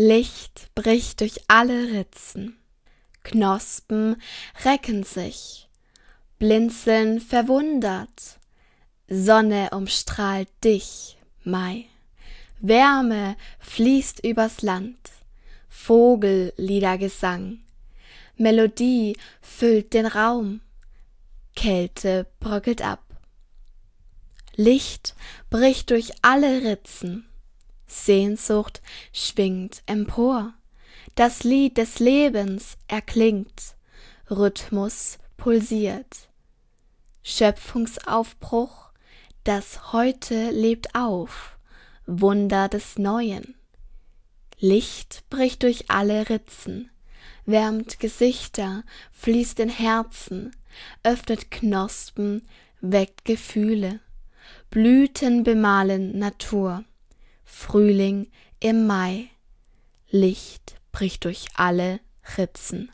Licht bricht durch alle Ritzen. Knospen recken sich, blinzeln verwundert. Sonne umstrahlt dich, Mai. Wärme fließt übers Land. Vogelliedergesang. Melodie füllt den Raum. Kälte bröckelt ab. Licht bricht durch alle Ritzen. Sehnsucht schwingt empor. Das Lied des Lebens erklingt, Rhythmus pulsiert. Schöpfungsaufbruch, das Heute lebt auf, Wunder des Neuen. Licht bricht durch alle Ritzen, wärmt Gesichter, fließt in Herzen, öffnet Knospen, weckt Gefühle. Blüten bemalen Natur. Frühling im Mai. Licht bricht durch alle Ritzen.